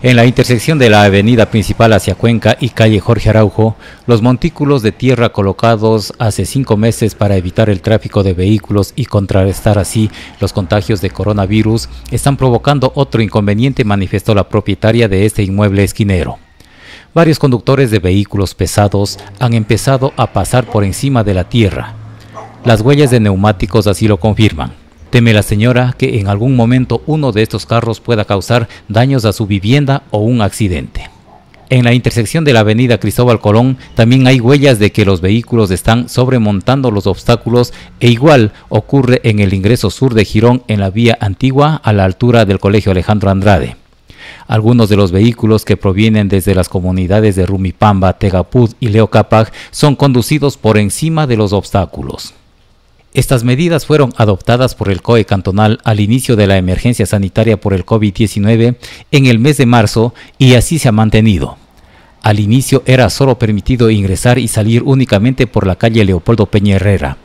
En la intersección de la avenida principal hacia Cuenca y calle Jorge Araujo, los montículos de tierra colocados hace cinco meses para evitar el tráfico de vehículos y contrarrestar así los contagios de coronavirus están provocando otro inconveniente, manifestó la propietaria de este inmueble esquinero. Varios conductores de vehículos pesados han empezado a pasar por encima de la tierra. Las huellas de neumáticos así lo confirman. Teme la señora que en algún momento uno de estos carros pueda causar daños a su vivienda o un accidente. En la intersección de la avenida Cristóbal Colón también hay huellas de que los vehículos están sobremontando los obstáculos e igual ocurre en el ingreso sur de Girón en la vía antigua a la altura del Colegio Alejandro Andrade. Algunos de los vehículos que provienen desde las comunidades de Rumipamba, Tegapud y Leocapac son conducidos por encima de los obstáculos. Estas medidas fueron adoptadas por el COE cantonal al inicio de la emergencia sanitaria por el COVID-19 en el mes de marzo y así se ha mantenido. Al inicio era solo permitido ingresar y salir únicamente por la calle Leopoldo Peña Herrera.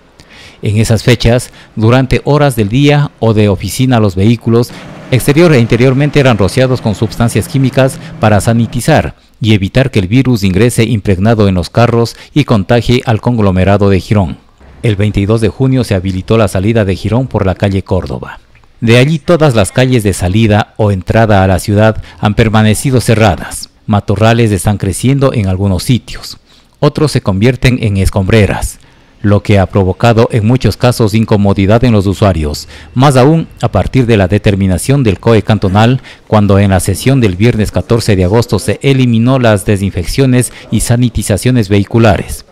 En esas fechas, durante horas del día o de oficina los vehículos, exterior e interiormente eran rociados con sustancias químicas para sanitizar y evitar que el virus ingrese impregnado en los carros y contagie al conglomerado de Girón. El 22 de junio se habilitó la salida de Girón por la calle Córdoba. De allí todas las calles de salida o entrada a la ciudad han permanecido cerradas. Matorrales están creciendo en algunos sitios. Otros se convierten en escombreras, lo que ha provocado en muchos casos incomodidad en los usuarios, más aún a partir de la determinación del COE cantonal, cuando en la sesión del viernes 14 de agosto se eliminó las desinfecciones y sanitizaciones vehiculares.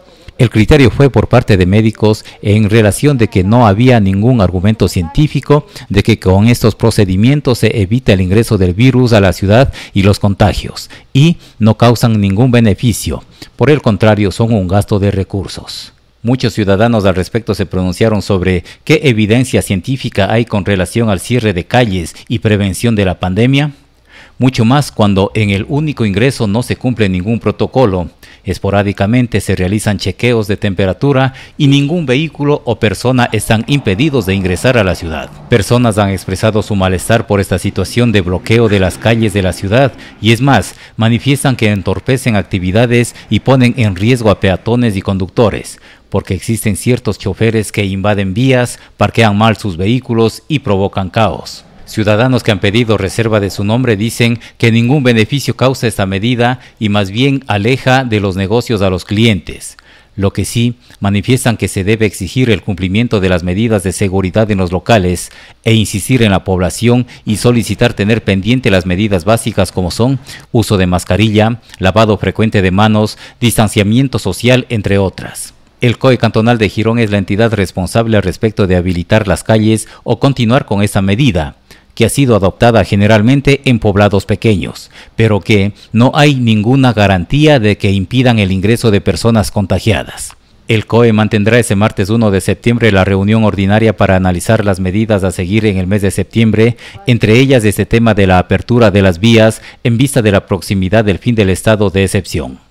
El criterio fue por parte de médicos en relación de que no había ningún argumento científico de que con estos procedimientos se evita el ingreso del virus a la ciudad y los contagios, y no causan ningún beneficio. Por el contrario, son un gasto de recursos. Muchos ciudadanos al respecto se pronunciaron sobre qué evidencia científica hay con relación al cierre de calles y prevención de la pandemia, mucho más cuando en el único ingreso no se cumple ningún protocolo Esporádicamente se realizan chequeos de temperatura y ningún vehículo o persona están impedidos de ingresar a la ciudad. Personas han expresado su malestar por esta situación de bloqueo de las calles de la ciudad y es más, manifiestan que entorpecen actividades y ponen en riesgo a peatones y conductores porque existen ciertos choferes que invaden vías, parquean mal sus vehículos y provocan caos. Ciudadanos que han pedido reserva de su nombre dicen que ningún beneficio causa esta medida y más bien aleja de los negocios a los clientes. Lo que sí, manifiestan que se debe exigir el cumplimiento de las medidas de seguridad en los locales e insistir en la población y solicitar tener pendiente las medidas básicas como son uso de mascarilla, lavado frecuente de manos, distanciamiento social, entre otras. El COE cantonal de Girón es la entidad responsable al respecto de habilitar las calles o continuar con esa medida que ha sido adoptada generalmente en poblados pequeños, pero que no hay ninguna garantía de que impidan el ingreso de personas contagiadas. El COE mantendrá ese martes 1 de septiembre la reunión ordinaria para analizar las medidas a seguir en el mes de septiembre, entre ellas este tema de la apertura de las vías en vista de la proximidad del fin del estado de excepción.